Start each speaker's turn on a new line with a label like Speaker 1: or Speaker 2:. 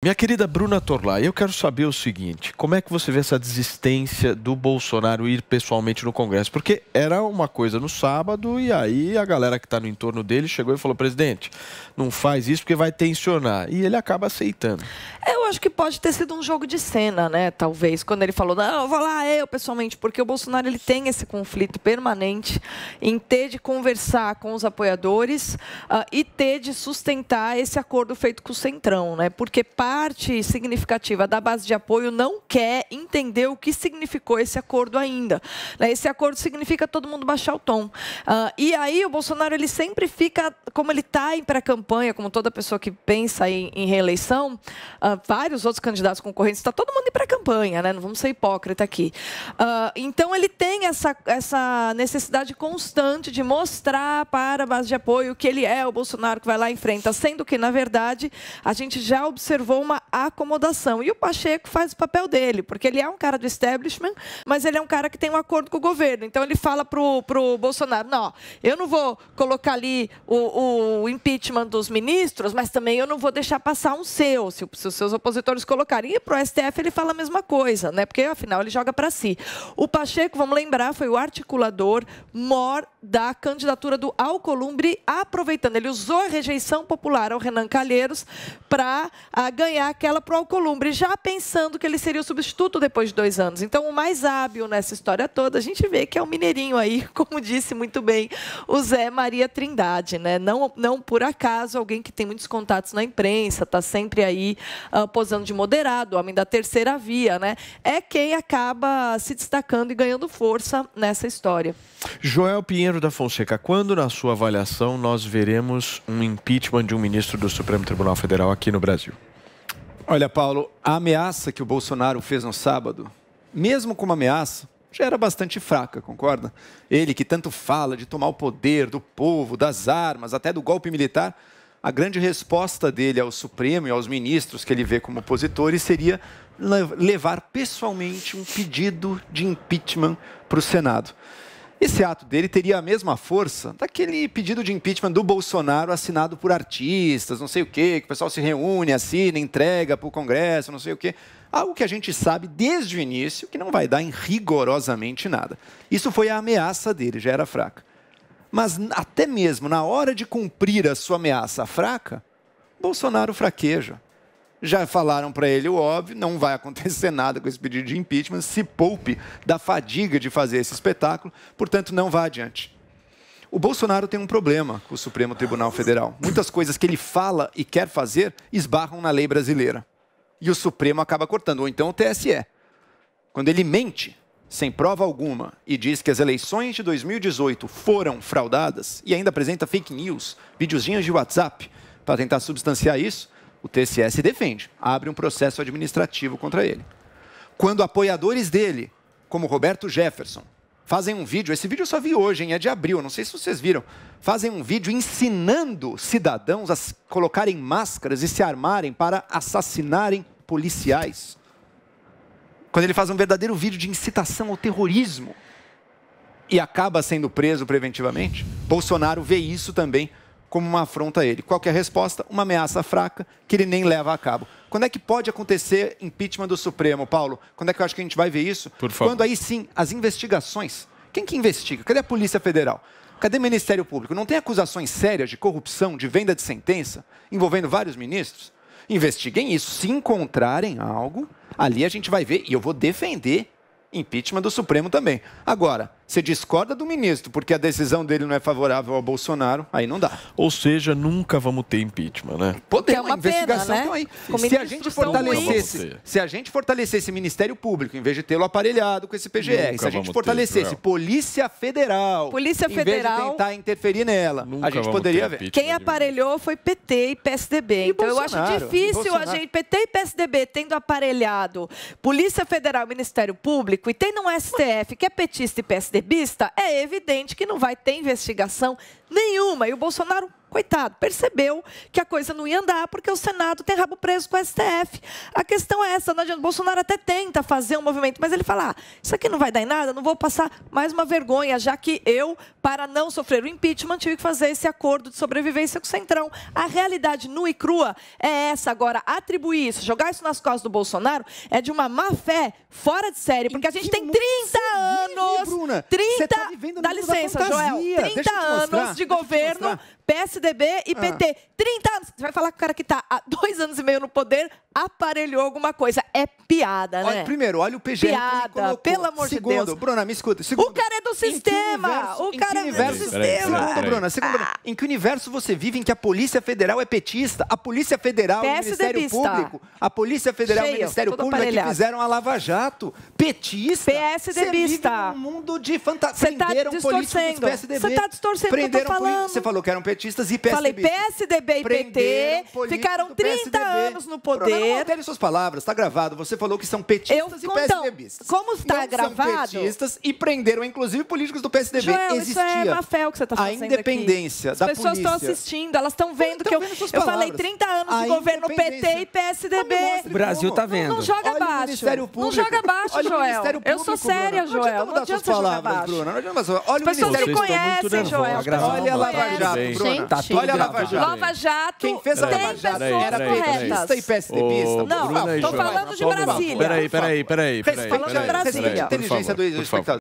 Speaker 1: Minha querida Bruna Torlá, eu quero saber o seguinte: como é que você vê essa desistência do Bolsonaro ir pessoalmente no Congresso? Porque era uma coisa no sábado e aí a galera que está no entorno dele chegou e falou: presidente, não faz isso porque vai tensionar. E ele acaba aceitando.
Speaker 2: É, acho que pode ter sido um jogo de cena, né? Talvez, quando ele falou, não, eu vou lá eu pessoalmente, porque o Bolsonaro ele tem esse conflito permanente em ter de conversar com os apoiadores uh, e ter de sustentar esse acordo feito com o Centrão, né? Porque parte significativa da base de apoio não quer entender o que significou esse acordo ainda. Né? Esse acordo significa todo mundo baixar o tom. Uh, e aí o Bolsonaro ele sempre fica, como ele está em pré-campanha, como toda pessoa que pensa em, em reeleição, uh, vários outros candidatos concorrentes, está todo mundo indo para a campanha né? não vamos ser hipócrita aqui. Uh, então, ele tem essa, essa necessidade constante de mostrar para a base de apoio que ele é o Bolsonaro que vai lá e enfrenta, sendo que, na verdade, a gente já observou uma acomodação. E o Pacheco faz o papel dele, porque ele é um cara do establishment, mas ele é um cara que tem um acordo com o governo. Então, ele fala para o Bolsonaro, não, eu não vou colocar ali o, o impeachment dos ministros, mas também eu não vou deixar passar um seu, se, se os seus opositores colocarem. E para o STF ele fala a mesma coisa, né? porque afinal ele joga para si. O Pacheco, vamos lembrar, foi o articulador mor da candidatura do Alcolumbre, aproveitando. Ele usou a rejeição popular ao Renan Calheiros para ah, ganhar aquela para o Alcolumbre, já pensando que ele seria o substituto depois de dois anos. Então, o mais hábil nessa história toda, a gente vê que é o um mineirinho aí, como disse muito bem o Zé Maria Trindade. Né? Não, não por acaso alguém que tem muitos contatos na imprensa, está sempre aí uh, posando de moderado, homem da terceira via. Né? É quem acaba se destacando e ganhando força nessa história.
Speaker 1: Joel Pinheiro Pinheiro da Fonseca, quando, na sua avaliação, nós veremos um impeachment de um ministro do Supremo Tribunal Federal aqui no Brasil? Olha, Paulo, a ameaça que o Bolsonaro fez no sábado, mesmo como ameaça, já era bastante fraca, concorda? Ele que tanto fala de tomar o poder do povo, das armas, até do golpe militar, a grande resposta dele ao Supremo e aos ministros que ele vê como opositores seria levar pessoalmente um pedido de impeachment para o Senado. Esse ato dele teria a mesma força daquele pedido de impeachment do Bolsonaro assinado por artistas, não sei o quê, que o pessoal se reúne, assina, entrega para o Congresso, não sei o quê. Algo que a gente sabe desde o início que não vai dar em rigorosamente nada. Isso foi a ameaça dele, já era fraca. Mas até mesmo na hora de cumprir a sua ameaça fraca, Bolsonaro fraqueja já falaram para ele o óbvio, não vai acontecer nada com esse pedido de impeachment, se poupe da fadiga de fazer esse espetáculo, portanto, não vá adiante. O Bolsonaro tem um problema com o Supremo Tribunal Federal. Muitas coisas que ele fala e quer fazer esbarram na lei brasileira. E o Supremo acaba cortando, ou então o TSE. Quando ele mente, sem prova alguma, e diz que as eleições de 2018 foram fraudadas, e ainda apresenta fake news, videozinhos de WhatsApp, para tentar substanciar isso, o TSE defende, abre um processo administrativo contra ele. Quando apoiadores dele, como Roberto Jefferson, fazem um vídeo, esse vídeo eu só vi hoje, hein, é de abril, não sei se vocês viram, fazem um vídeo ensinando cidadãos a colocarem máscaras e se armarem para assassinarem policiais. Quando ele faz um verdadeiro vídeo de incitação ao terrorismo e acaba sendo preso preventivamente, Bolsonaro vê isso também como uma afronta a ele. Qual é a resposta? Uma ameaça fraca que ele nem leva a cabo. Quando é que pode acontecer impeachment do Supremo, Paulo? Quando é que eu acho que a gente vai ver isso? Por favor. Quando aí sim, as investigações. Quem que investiga? Cadê a Polícia Federal? Cadê o Ministério Público? Não tem acusações sérias de corrupção, de venda de sentença, envolvendo vários ministros? Investiguem isso. Se encontrarem algo, ali a gente vai ver e eu vou defender impeachment do Supremo também. Agora, você discorda do ministro porque a decisão dele não é favorável ao Bolsonaro, aí não dá. Ou seja, nunca vamos ter impeachment, né? Podemos, é uma investigação pena, né? aí. se a gente fortalecesse, se a gente fortalecesse Ministério Público em vez de tê-lo aparelhado com esse PGR, nunca se a gente fortalecesse ter, Polícia Federal, Polícia Federal, em vez de tentar interferir nela, a gente poderia ver.
Speaker 2: Quem aparelhou foi PT e PSDB. E então Bolsonaro, eu acho difícil a gente PT e PSDB tendo aparelhado Polícia Federal, Ministério Público e tendo um STF que é petista e PSDB é evidente que não vai ter investigação nenhuma. E o Bolsonaro coitado, percebeu que a coisa não ia andar porque o Senado tem rabo preso com o STF. A questão é essa, não adianta. Bolsonaro até tenta fazer um movimento, mas ele fala: ah, isso aqui não vai dar em nada, não vou passar mais uma vergonha, já que eu, para não sofrer o impeachment, tive que fazer esse acordo de sobrevivência com o Centrão. A realidade nua e crua é essa. Agora, atribuir isso, jogar isso nas costas do Bolsonaro, é de uma má fé fora de série, porque a gente tem 30 anos. Vive, Bruna? 30 tá Dá licença, Joel. 30 anos de governo PSDB e ah. PT. 30 anos. Você vai falar que o cara que está há dois anos e meio no poder aparelhou alguma coisa. É piada, né? Olha, primeiro, olha o PGR Piada, pelo amor segundo, de Deus. Segundo, Bruna,
Speaker 1: me escuta. Segundo, o cara é do
Speaker 2: sistema. Universo, o cara é do sistema. Segundo, Bruna, segundo,
Speaker 1: em que universo você vive em que a Polícia Federal é petista? A Polícia Federal, PSDBista. o Ministério Público, a Polícia Federal, e o Ministério Público aparelhado. é que fizeram a Lava Jato. Petista. PSDBista. Você vive num mundo de fantasia. Tá Prenderam políticos do PSDB. Você está distorcendo o que eu tô falando. Você falou que era um petista petistas e PSDB. Falei PSDB
Speaker 2: e PT, ficaram 30 anos no poder. Não, não
Speaker 1: suas palavras, está gravado. Você falou que são petistas eu, e então,
Speaker 2: PSDBistas. Como está não gravado? São petistas
Speaker 1: e prenderam, inclusive, políticos do PSDB. Joel, Existia isso é o que
Speaker 2: você está fazendo A independência aqui. da polícia. As pessoas estão assistindo, elas estão vendo que eu, eu falei 30 anos de governo PT e PSDB. O Brasil está vendo. Não, não joga Olha baixo. Não joga baixo, Joel. Público, eu sou séria, Bruna. Joel. Não adianta mudar suas palavras, Bruna.
Speaker 1: Não adianta. Olha o Ministério Público. As pessoas me conhecem, Joel. Olha a Lava Jato, Bruno. Gente, tá tudo Olha a Lava Jato. Lava
Speaker 2: Jato Quem fez a Lava Jato era petista e PSDBista. Não, estou falando de Brasília. Peraí, peraí, peraí. Falando de Brasília. inteligência do espectador.